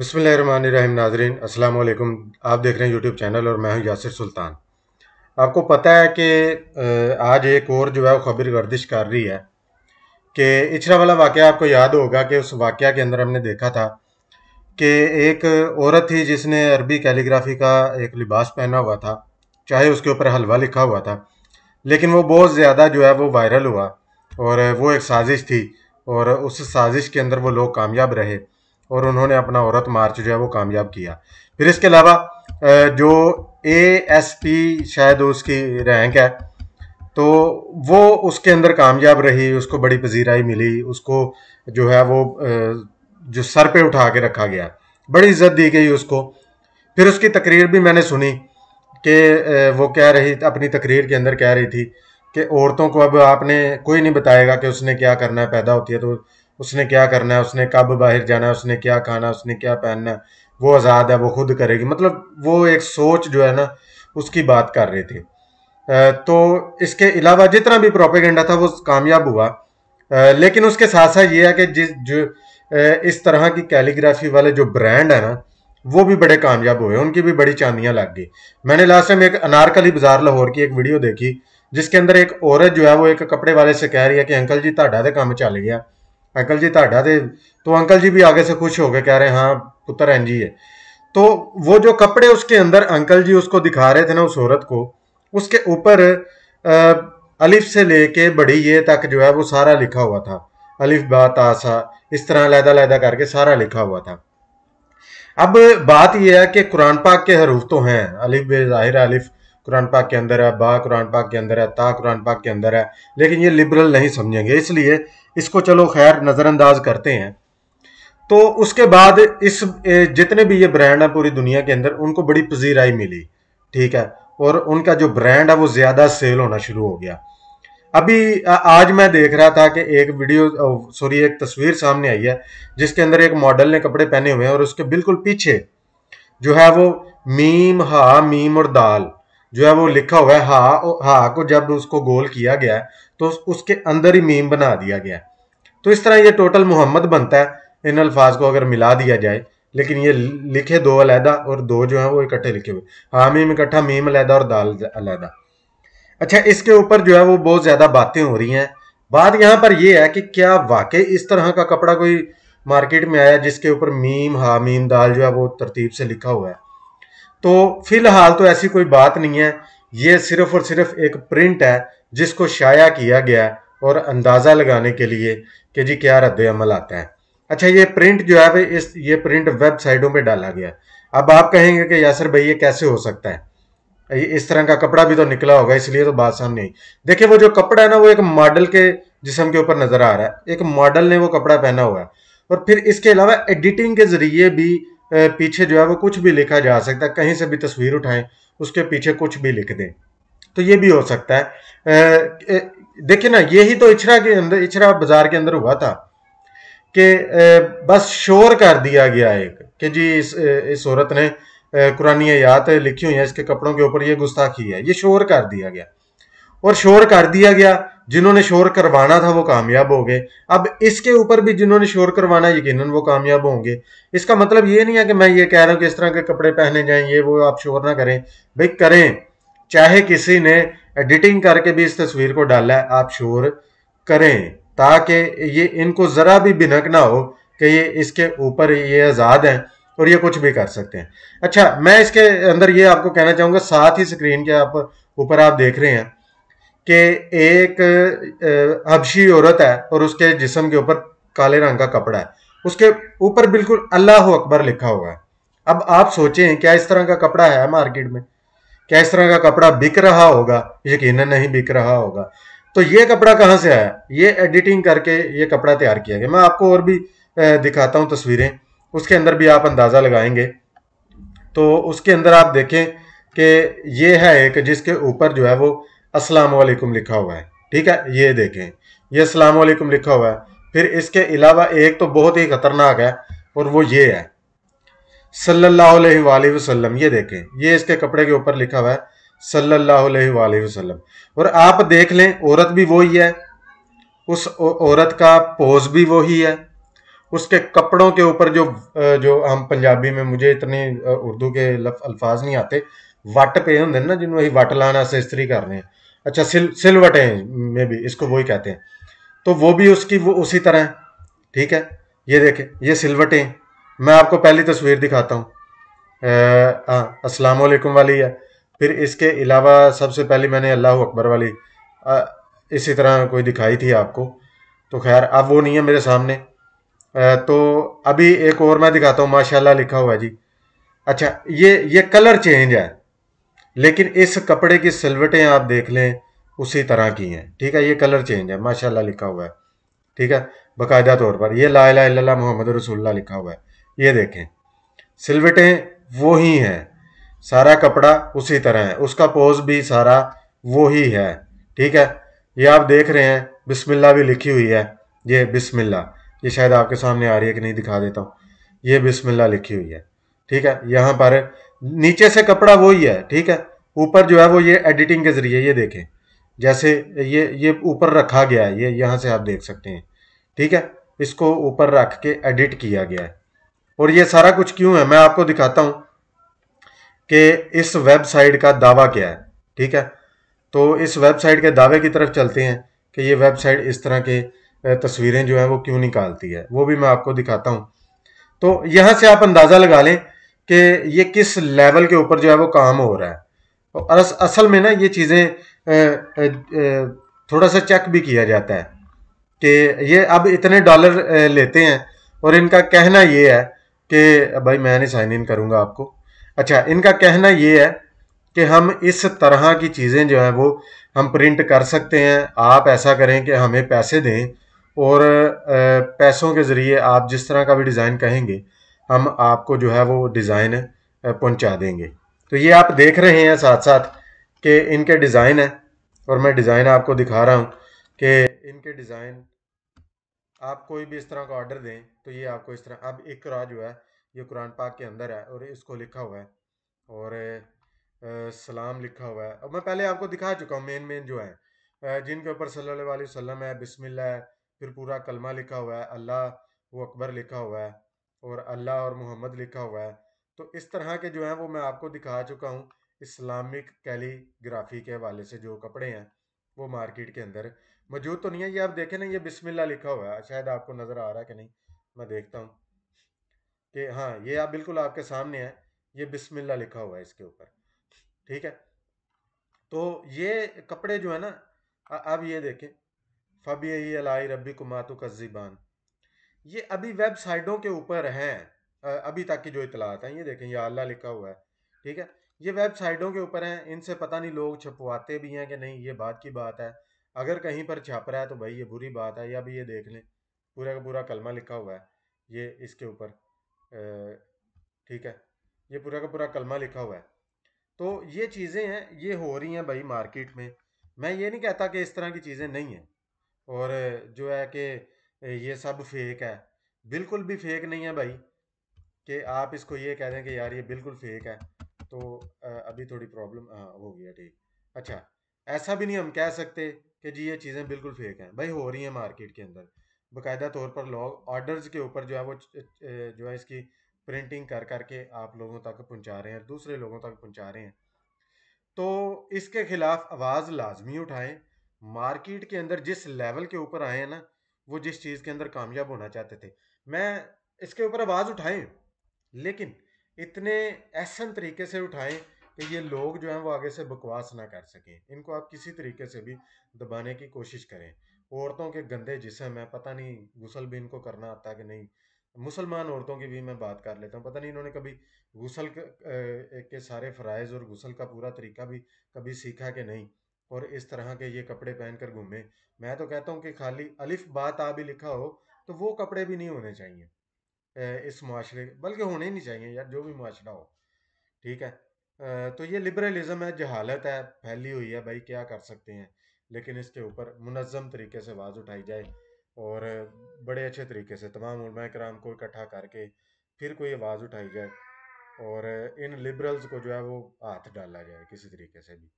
बिसमीम नाजरीन वालेकुम आप देख रहे हैं यूट्यूब चैनल और मैं हूं यासिर सुल्तान आपको पता है कि आज एक और जो है वो खबर गर्दिश कर रही है कि इछरा वाला वाक़ आपको याद होगा कि उस वाक़ के अंदर हमने देखा था कि एक औरत थी जिसने अरबी कैलीग्राफी का एक लिबास पहना हुआ था चाहे उसके ऊपर हलवा लिखा हुआ था लेकिन वो बहुत ज़्यादा जो है वो वायरल हुआ और वो एक साजिश थी और उस साजिश के अंदर वो लोग कामयाब रहे और उन्होंने अपना औरत मार्च जो है वो कामयाब किया फिर इसके अलावा जो ए एस पी शायद उसकी रैंक है तो वो उसके अंदर कामयाब रही उसको बड़ी पजीराई मिली उसको जो है वो जो सर पे उठा के रखा गया बड़ी इज्जत दी गई उसको फिर उसकी तकरीर भी मैंने सुनी कि वो कह रही अपनी तकरीर के अंदर कह रही थी कि औरतों को अब आपने कोई नहीं बताएगा कि उसने क्या करना है पैदा होती है तो उसने क्या करना है उसने कब बाहर जाना है उसने क्या खाना है उसने क्या पहनना है वो आज़ाद है वो खुद करेगी मतलब वो एक सोच जो है ना उसकी बात कर रही थी तो इसके अलावा जितना भी प्रोपेगेंडा था वो कामयाब हुआ लेकिन उसके साथ साथ ये है कि जिस जो इस तरह की कैलीग्राफी वाले जो ब्रांड है ना वो भी बड़े कामयाब हुए उनकी भी बड़ी चांदियाँ लग गई मैंने लास्ट टाइम एक अनारकली बाजार लाहौर की एक वीडियो देखी जिसके अंदर एक औरत जो है वो एक कपड़े वाले से कह रही है कि अंकल जी ताडा तो चल गया अंकल जी ਤੁਹਾਡਾ ਤੇ तो अंकल जी भी आगे से खुश हो गए कह रहे हैं हाँ पुत्र एन जी है तो वो जो कपड़े उसके अंदर अंकल जी उसको दिखा रहे थे ना उस औरत को उसके ऊपर अलिफ से लेके बड़ी ये तक जो है वो सारा लिखा हुआ था अलिफ बात आशा इस तरह लहदा लहदा करके सारा लिखा हुआ था अब बात यह है कि कुरान पाक के हरूफ तो हैं अलिफ बे ज़ाहिर अलिफ कुरान पाक के अंदर है बा कुरान पाक के अंदर है ता कुरान पाक के अंदर है लेकिन ये लिबरल नहीं समझेंगे इसलिए इसको चलो खैर नज़रअंदाज करते हैं तो उसके बाद इस जितने भी ये ब्रांड हैं पूरी दुनिया के अंदर उनको बड़ी पजीराई मिली ठीक है और उनका जो ब्रांड है वो ज़्यादा सेल होना शुरू हो गया अभी आज मैं देख रहा था कि एक वीडियो सॉरी एक तस्वीर सामने आई है जिसके अंदर एक मॉडल ने कपड़े पहने हुए हैं और उसके बिल्कुल पीछे जो है वो मीम हा मीम और दाल जो है वो लिखा हुआ है हा हा को जब उसको गोल किया गया है तो उसके अंदर ही मीम बना दिया गया है तो इस तरह ये टोटल मोहम्मद बनता है इन अल्फाज को अगर मिला दिया जाए लेकिन ये लिखे दो अलहदा और दो जो है वो इकट्ठे लिखे हुए हा मीम इकट्ठा मीम अलहदा और दाल अलहदा अच्छा इसके ऊपर जो है वो बहुत ज़्यादा बातें हो रही हैं बात यहाँ पर यह है कि क्या वाकई इस तरह का कपड़ा कोई मार्केट में आया जिसके ऊपर मीम हा मीम दाल जो है वो तरतीब से लिखा हुआ है तो फिलहाल तो ऐसी कोई बात नहीं है ये सिर्फ और सिर्फ एक प्रिंट है जिसको शाया किया गया और अंदाज़ा लगाने के लिए कि जी क्या रद्द अमल आता है अच्छा ये प्रिंट जो है भाई इस ये प्रिंट वेबसाइटों पे डाला गया अब आप कहेंगे कि यासर भाई ये कैसे हो सकता है इस तरह का कपड़ा भी तो निकला होगा इसलिए तो बात सामने आई देखिए वो जो कपड़ा है ना वो एक मॉडल के जिसम के ऊपर नज़र आ रहा है एक मॉडल ने वो कपड़ा पहना हुआ है और फिर इसके अलावा एडिटिंग के ज़रिए भी पीछे जो है वो कुछ भी लिखा जा सकता है कहीं से भी तस्वीर उठाएं उसके पीछे कुछ भी लिख दें तो ये भी हो सकता है देखिए ना यही तो इछरा के अंदर इछरा बाजार के अंदर हुआ था कि बस शोर कर दिया गया एक कि जी इस इस औरत ने कुरानी याद लिखी हुई है इसके कपड़ों के ऊपर ये गुस्ताखी है ये शोर कर दिया गया और शोर कर दिया गया जिन्होंने शोर करवाना था वो कामयाब हो गए अब इसके ऊपर भी जिन्होंने शोर करवाना यकीनन वो कामयाब होंगे इसका मतलब ये नहीं है कि मैं ये कह रहा हूँ कि इस तरह के कपड़े पहने जाएं ये वो आप शोर ना करें भाई करें चाहे किसी ने एडिटिंग करके भी इस तस्वीर को डाला है आप शोर करें ताकि ये इनको ज़रा भी भिनक ना हो कि ये इसके ऊपर ये आज़ाद हैं और ये कुछ भी कर सकते हैं अच्छा मैं इसके अंदर ये आपको कहना चाहूँगा साथ ही स्क्रीन के आप ऊपर आप देख रहे हैं कि एक हबशी औरत है और उसके जिसम के ऊपर काले रंग का कपड़ा है उसके ऊपर बिल्कुल अल्लाह अकबर लिखा हुआ है अब आप सोचें क्या इस तरह का कपड़ा है मार्केट में क्या इस तरह का कपड़ा बिक रहा होगा यकीन नहीं बिक रहा होगा तो ये कपड़ा कहाँ से आया ये एडिटिंग करके ये कपड़ा तैयार किया गया मैं आपको और भी दिखाता हूँ तस्वीरें उसके अंदर भी आप अंदाज़ा लगाएंगे तो उसके अंदर आप देखें कि ये है एक जिसके ऊपर जो है वो असलम लिखा हुआ है ठीक है ये देखें ये असलम लिखा हुआ है फिर इसके अलावा एक तो बहुत ही ख़तरनाक है और वो ये है सल्ला वसलम ये देखें ये इसके कपड़े के ऊपर लिखा हुआ है सल्ला वसलम और आप देख लें औरत भी वही है उस औरत का पोज भी वही है उसके कपड़ों के ऊपर जो जो हम पंजाबी में मुझे इतने उर्दू के अल्फाज नहीं आते वट पे होंगे ना वही वट लाना से स्त्री कर रहे हैं अच्छा सिल सिलवटे मे भी इसको वही कहते हैं तो वो भी उसकी वो उसी तरह है ठीक है ये देखें ये सिलवटें मैं आपको पहली तस्वीर दिखाता हूँ हाँ वाली है फिर इसके अलावा सबसे पहले मैंने अल्लाह अकबर वाली आ, इसी तरह कोई दिखाई थी आपको तो खैर अब वो नहीं है मेरे सामने आ, तो अभी एक और मैं दिखाता हूँ माशाल्लाह लिखा हुआ है जी अच्छा ये ये कलर चेंज है लेकिन इस कपड़े की सिलवटें आप देख लें उसी तरह की हैं ठीक है ये कलर चेंज है माशाल्लाह लिखा हुआ है ठीक है बाकायदा तौर पर ये ला ला मोहम्मद रसुल्ला लिखा हुआ है ये देखें सिलवटें वो ही हैं सारा कपड़ा उसी तरह है उसका पोज भी सारा वो ही है ठीक है ये आप देख रहे हैं बिस्मिल्ला भी लिखी हुई है ये बिस्मिल्ला ये शायद आपके सामने आ रही है कि नहीं दिखा देता हूँ ये बिस्मिल्ला लिखी हुई है ठीक है यहाँ पर नीचे से कपड़ा वही है ठीक है ऊपर जो है वो ये एडिटिंग के जरिए ये देखें जैसे ये ये ऊपर रखा गया है ये यहाँ से आप देख सकते हैं ठीक है इसको ऊपर रख के एडिट किया गया है और ये सारा कुछ क्यों है मैं आपको दिखाता हूँ कि इस वेबसाइट का दावा क्या है ठीक है तो इस वेबसाइट के दावे की तरफ चलते हैं कि ये वेबसाइट इस तरह के तस्वीरें जो है वो क्यों निकालती है वो भी मैं आपको दिखाता हूँ तो यहाँ से आप अंदाज़ा लगा लें कि ये किस लेवल के ऊपर जो है वो काम हो रहा है और असल में ना ये चीज़ें थोड़ा सा चेक भी किया जाता है कि ये अब इतने डॉलर लेते हैं और इनका कहना ये है कि भाई मैं नहीं साइन इन करूँगा आपको अच्छा इनका कहना ये है कि हम इस तरह की चीज़ें जो हैं वो हम प्रिंट कर सकते हैं आप ऐसा करें कि हमें पैसे दें और पैसों के ज़रिए आप जिस तरह का भी डिज़ाइन कहेंगे हम आपको जो है वो डिज़ाइन पहुंचा देंगे तो ये आप देख रहे हैं साथ साथ कि इनके डिज़ाइन हैं और मैं डिज़ाइन आपको दिखा रहा हूँ कि इनके डिज़ाइन आप कोई भी इस तरह का ऑर्डर दें तो ये आपको इस तरह अब एक क्रा जो है ये कुरान पाक के अंदर है और इसको लिखा हुआ है और आ, सलाम लिखा हुआ है अब मैं पहले आपको दिखा चुका हूँ मेन मेन जो है जिनके ऊपर सल्ला अलैहि है बिस्मिल्लाह है फिर पूरा कलमा लिखा हुआ है अल्लाह वो अकबर लिखा हुआ है और अल्लाह और मोहम्मद लिखा हुआ है तो इस तरह के जो है वो मैं आपको दिखा चुका हूँ इस्लामिक कैलीग्राफी के हवाले से जो कपड़े हैं वो मार्केट के अंदर मौजूद तो नहीं है ये आप देखें ना ये बिस्मिल्ला लिखा हुआ है शायद आपको नज़र आ रहा है कि नहीं मैं देखता हूँ कि हाँ ये आप बिल्कुल आपके सामने है ये बिस्मिल्ला लिखा हुआ है इसके ऊपर ठीक है तो ये कपड़े जो है ना अब ये देखें फ़बी अलाई रबी कुमातु कज़ीबान ये अभी वेबसाइटों के ऊपर हैं अभी तक की जो इतलात हैं ये देखें ये आला लिखा हुआ है ठीक है ये वेबसाइटों के ऊपर हैं इनसे पता नहीं लोग छपवाते भी हैं कि नहीं ये बात की बात है अगर कहीं पर छप रहा है तो भाई ये बुरी बात है या भी ये देख लें पूरा का पूरा कलमा लिखा हुआ है ये इसके ऊपर ठीक है ये पूरा का पूरा कलमा लिखा हुआ है तो ये चीज़ें हैं ये हो रही हैं भाई मार्केट में मैं ये नहीं कहता कि इस तरह की चीज़ें नहीं हैं और जो है कि ये सब फेक है बिल्कुल भी फेक नहीं है भाई कि आप इसको ये कह दें कि यार ये बिल्कुल फेक है तो अभी थोड़ी प्रॉब्लम हो गया ठीक अच्छा ऐसा भी नहीं हम कह सकते कि जी ये चीज़ें बिल्कुल फेक हैं भाई हो रही हैं मार्केट के अंदर बाकायदा तौर पर लोग ऑर्डर्स के ऊपर जो है वो जो है इसकी प्रिंटिंग कर करके आप लोगों तक पहुंचा रहे हैं दूसरे लोगों तक पहुंचा रहे हैं तो इसके खिलाफ आवाज़ लाजमी उठाएं मार्केट के अंदर जिस लेवल के ऊपर आए हैं ना वो जिस चीज़ के अंदर कामयाब होना चाहते थे मैं इसके ऊपर आवाज़ उठाएं लेकिन इतने ऐसा तरीके से उठाएं कि ये लोग जो हैं वो आगे से बकवास ना कर सकें इनको आप किसी तरीके से भी दबाने की कोशिश करें औरतों के गंदे जिसम है पता नहीं गुसल भी इनको करना आता कि नहीं मुसलमान औरतों की भी मैं बात कर लेता हूँ पता नहीं इन्होंने कभी गुसल के सारे फ़रज़ और गुसल का पूरा तरीका भी कभी सीखा कि नहीं और इस तरह के ये कपड़े पहनकर घूमे मैं तो कहता हूँ कि खाली अलिफ बात आ भी लिखा हो तो वो कपड़े भी नहीं होने चाहिए इस माशरे बल्कि होने ही नहीं चाहिए यार जो भी माशरा हो ठीक है तो ये लिबरलिज़म है जहालत है फैली हुई है भाई क्या कर सकते हैं लेकिन इसके ऊपर मुनज़म तरीके से आवाज़ उठाई जाए और बड़े अच्छे तरीके से तमाम उलमा कराम को इकट्ठा करके फिर कोई आवाज़ उठाई जाए और इन लिबरल्स को जो है वो हाथ डाला जाए किसी तरीके से भी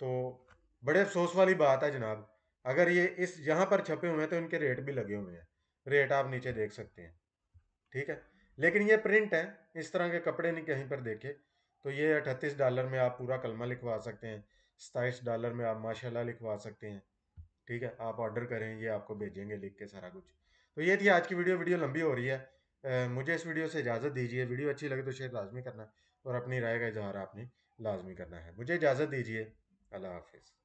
तो बड़े अफसोस वाली बात है जनाब अगर ये इस यहाँ पर छपे हुए हैं तो इनके रेट भी लगे हुए हैं रेट आप नीचे देख सकते हैं ठीक है लेकिन ये प्रिंट है इस तरह के कपड़े नहीं कहीं पर देखे तो ये अठतीस डॉलर में आप पूरा कलमा लिखवा सकते हैं सताईस डॉलर में आप माशाल्लाह लिखवा सकते हैं ठीक है आप ऑर्डर करें ये आपको भेजेंगे लिख के सारा कुछ तो ये थी आज की वीडियो वीडियो लंबी हो रही है आ, मुझे इस वीडियो से इजाज़त दीजिए वीडियो अच्छी लगे तो शेयर लाजमी करना और अपनी राय का इजहार आपने लाजमी करना है मुझे इजाज़त दीजिए अल्लाह हाफिज़